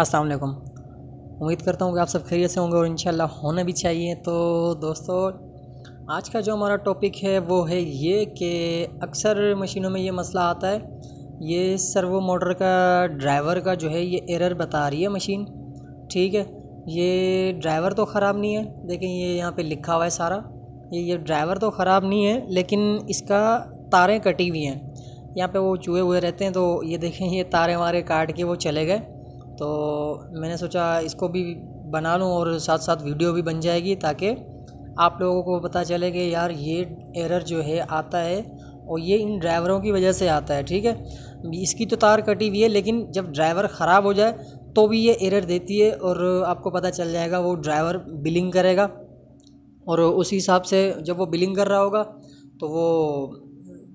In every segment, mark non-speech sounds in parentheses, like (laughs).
अस्सलाम वालेकुम उम्मीद करता हूँ कि आप सब खैरियत से होंगे और इंशाल्लाह होना भी चाहिए तो दोस्तों आज का जो हमारा टॉपिक है वो है ये कि अक्सर मशीनों में ये मसला आता है ये सर्वो मोटर का ड्राइवर का जो है ये एरर बता रही है मशीन ठीक है ये ड्राइवर तो ख़राब नहीं है देखें ये यहाँ पे लिखा हुआ है सारा ये ये ड्राइवर तो ख़राब नहीं है लेकिन इसका तारें कटी हुई हैं यहाँ पे वो चूहे हुए रहते हैं तो ये देखें ये तारें वारे काट के वो चले गए तो मैंने सोचा इसको भी बना लूँ और साथ साथ वीडियो भी बन जाएगी ताकि आप लोगों को पता चले कि यार ये एरर जो है आता है और ये इन ड्राइवरों की वजह से आता है ठीक है इसकी तो तार कटी हुई है लेकिन जब ड्राइवर ख़राब हो जाए तो भी ये एरर देती है और आपको पता चल जाएगा वो ड्राइवर बिलिंग करेगा और उस हिसाब से जब वो बिलिंग कर रहा होगा तो वो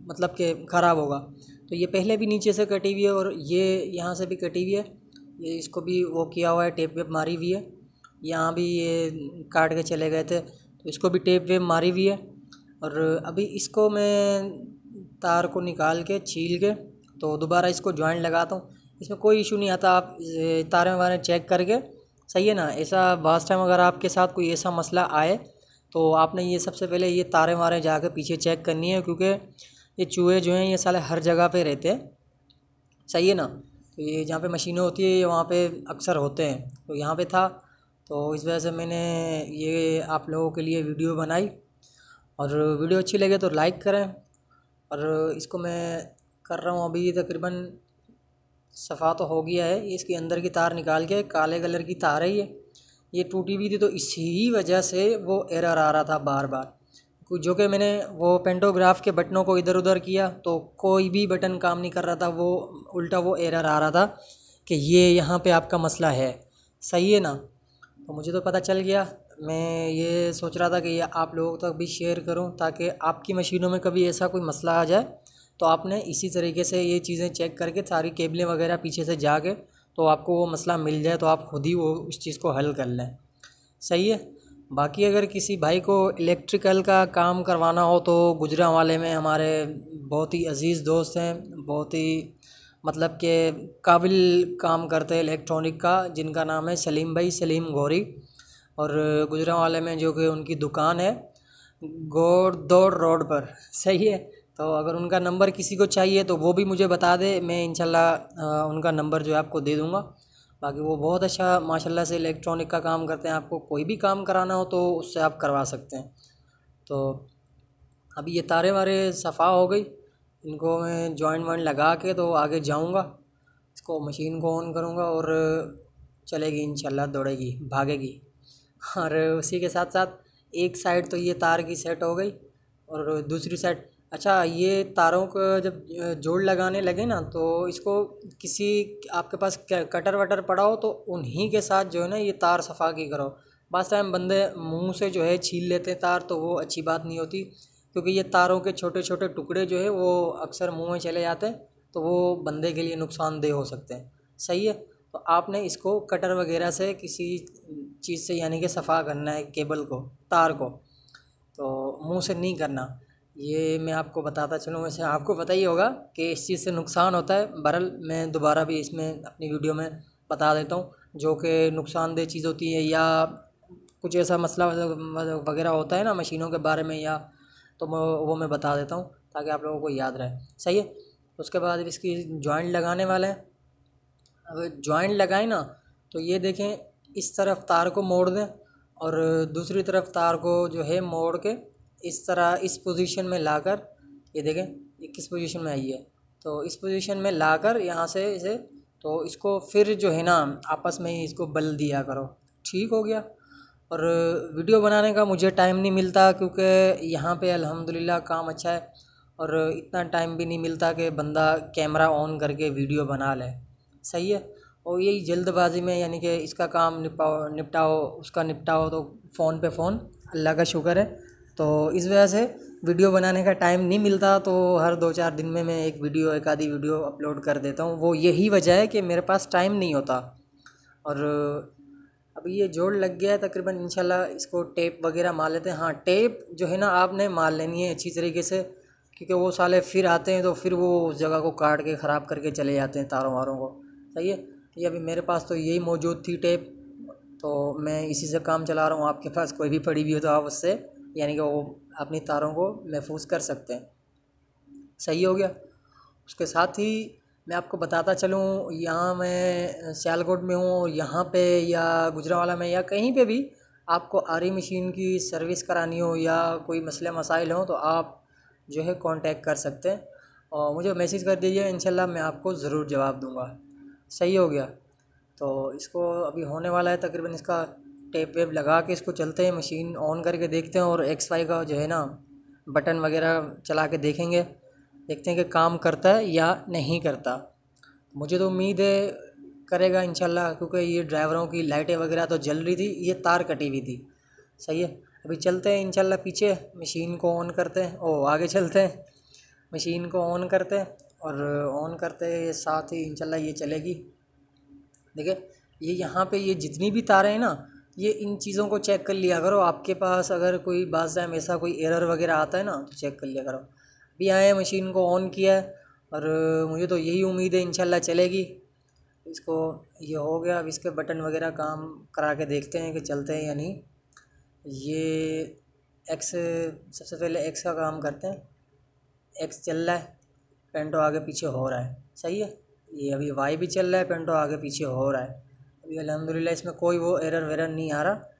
मतलब कि ख़राब होगा तो ये पहले भी नीचे से कटी हुई है और ये यहाँ से भी कटी हुई है ये इसको भी वो किया हुआ है टेप वेप मारी हुई है यहाँ भी ये काट के चले गए थे तो इसको भी टेप वेप मारी हुई है और अभी इसको मैं तार को निकाल के छील के तो दोबारा इसको जॉइंट लगाता हूँ इसमें कोई इशू नहीं आता आप तारें वारे चेक करके सही है ना ऐसा लास्ट टाइम अगर आपके साथ कोई ऐसा मसला आए तो आपने ये सबसे पहले ये तारें जा कर पीछे चेक करनी है क्योंकि ये चूहे जो हैं ये साले हर जगह पे रहते हैं सही है ना तो ये जहाँ पे मशीनें होती है ये वहाँ पे अक्सर होते हैं तो यहाँ पे था तो इस वजह से मैंने ये आप लोगों के लिए वीडियो बनाई और वीडियो अच्छी लगे तो लाइक करें और इसको मैं कर रहा हूँ अभी तकरीबन सफ़ा तो हो गया है इसके अंदर की तार निकाल के काले कलर की तार है ये ये टूटी हुई थी तो इसी वजह से वो एरर आ रहा था बार बार जो कि मैंने वो पेंटोग्राफ के बटनों को इधर उधर किया तो कोई भी बटन काम नहीं कर रहा था वो उल्टा वो एरर आ रहा था कि ये यहाँ पे आपका मसला है सही है ना तो मुझे तो पता चल गया मैं ये सोच रहा था कि ये आप लोगों तक भी शेयर करूँ ताकि आपकी मशीनों में कभी ऐसा कोई मसला आ जाए तो आपने इसी तरीके से ये चीज़ें चेक करके सारी केबलें वगैरह पीछे से जाके तो आपको वो मसला मिल जाए तो आप खुद ही वो उस चीज़ को हल कर लें सही है बाकी अगर किसी भाई को इलेक्ट्रिकल का काम करवाना हो तो गुजरा वाले में हमारे बहुत ही अज़ीज़ दोस्त हैं बहुत ही मतलब के काबिल काम करते हैं इलेक्ट्रॉनिक का जिनका नाम है सलीम भाई सलीम गौरी और गुजरा वाले में जो कि उनकी दुकान है गौर दौड़ रोड पर (laughs) सही है तो अगर उनका नंबर किसी को चाहिए तो वो भी मुझे बता दे मैं इनशाला उनका नंबर जो है आपको दे दूँगा बाकी वो बहुत अच्छा माशाल्लाह से इलेक्ट्रॉनिक का काम करते हैं आपको कोई भी काम कराना हो तो उससे आप करवा सकते हैं तो अभी ये तारे वारे सफ़ा हो गई इनको मैं जॉइंट वाइंट लगा के तो आगे जाऊँगा इसको मशीन को ऑन करूँगा और चलेगी इन दौड़ेगी भागेगी और उसी के साथ साथ एक साइड तो ये तार की सेट हो गई और दूसरी साइड अच्छा ये तारों को जब जोड़ लगाने लगे ना तो इसको किसी आपके पास कटर वटर पड़ा हो तो उन्हीं के साथ जो है ना ये तार सफ़ा की करो बास टाइम बंदे मुंह से जो है छील लेते तार तो वो अच्छी बात नहीं होती क्योंकि ये तारों के छोटे छोटे टुकड़े जो है वो अक्सर मुंह में चले जाते हैं तो वो बंदे के लिए नुकसानदेह हो सकते हैं सही है तो आपने इसको कटर वगैरह से किसी चीज़ से यानी कि सफ़ा करना है केबल को तार को तो मुंह से नहीं करना ये मैं आपको बताता चलूँ वैसे आपको पता ही होगा कि इस चीज़ से नुकसान होता है बहरल मैं दोबारा भी इसमें अपनी वीडियो में बता देता हूँ जो कि नुकसानदेह चीज़ होती है या कुछ ऐसा मसला वगैरह होता है ना मशीनों के बारे में या तो मैं वो मैं बता देता हूँ ताकि आप लोगों को याद रहे सही है उसके बाद इसकी जॉइंट लगाने वाले हैं अगर जॉइंट लगाएं ना तो ये देखें इस तरफ तार को मोड़ दें और दूसरी तरफ तार को जो है मोड़ के इस तरह इस पोजीशन में लाकर ये देखें ये किस पोजीशन में आई है तो इस पोजीशन में लाकर यहाँ से इसे तो इसको फिर जो है ना आपस में ही इसको बल दिया करो ठीक हो गया और वीडियो बनाने का मुझे टाइम नहीं मिलता क्योंकि यहाँ पे अल्हम्दुलिल्लाह काम अच्छा है और इतना टाइम भी नहीं मिलता कि बंदा कैमरा ऑन करके वीडियो बना ले सही है और यही जल्दबाजी में यानी कि इसका काम निपटाओ निपटाओ उसका निपटाओ तो फ़ोन पे फ़ोन अल्लाह का शुक्र है तो इस वजह से वीडियो बनाने का टाइम नहीं मिलता तो हर दो चार दिन में मैं एक वीडियो एक आधी वीडियो अपलोड कर देता हूँ वो यही वजह है कि मेरे पास टाइम नहीं होता और अब ये जोड़ लग गया है तकरीबन इंशाल्लाह इसको टेप वगैरह मार लेते हैं हाँ टेप जो है ना आपने मार लेनी है अच्छी तरीके से क्योंकि वो साले फिर आते हैं तो फिर वो उस जगह को काट के ख़राब करके चले जाते हैं तारों वारों को सही है ये अभी मेरे पास तो यही मौजूद थी टेप तो मैं इसी से काम चला रहा हूँ आपके पास कोई भी पड़ी हुई हो तो आप उससे यानी कि वो अपनी तारों को महफूज कर सकते हैं सही हो गया उसके साथ ही मैं आपको बताता चलूँ यहाँ मैं सियालकोट में हूँ यहाँ पे या गुजरावाला में या कहीं पे भी आपको आरी मशीन की सर्विस करानी हो या कोई मसले मसाइल हो तो आप जो है कांटेक्ट कर सकते हैं और मुझे मैसेज कर दीजिए इंशाल्लाह मैं आपको ज़रूर जवाब दूँगा सही हो गया तो इसको अभी होने वाला है तकरीबन इसका टेप वेप लगा के इसको चलते हैं मशीन ऑन करके देखते हैं और एक्स वाई का जो है ना बटन वगैरह चला के देखेंगे देखते हैं कि काम करता है या नहीं करता मुझे तो उम्मीद है करेगा इन क्योंकि ये ड्राइवरों की लाइटें वगैरह तो जल रही थी ये तार कटी हुई थी सही है अभी चलते हैं इन पीछे मशीन को ऑन करते हैं ओ आगे चलते हैं मशीन को ऑन करते हैं और ऑन करते साथ ही इन ये चलेगी देखिए ये यहाँ पे ये जितनी भी तारें हैं ना ये इन चीज़ों को चेक कर लिया करो आपके पास अगर कोई बास टाइम ऐसा कोई एरर वगैरह आता है ना तो चेक कर लिया करो अभी आए मशीन को ऑन किया है और मुझे तो यही उम्मीद है इंशाल्लाह चलेगी इसको ये हो गया अब इसके बटन वगैरह काम करा के देखते हैं कि चलते हैं या नहीं ये एक्स सबसे पहले एक्स का काम करते हैं एक्स चल रहा है पेंटो आगे पीछे हो रहा है सही है ये अभी वाई भी चल रहा है पेंटो आगे पीछे हो रहा है अभी तो अलहमदिल्ला इसमें कोई वो एरर वेरर नहीं आ रहा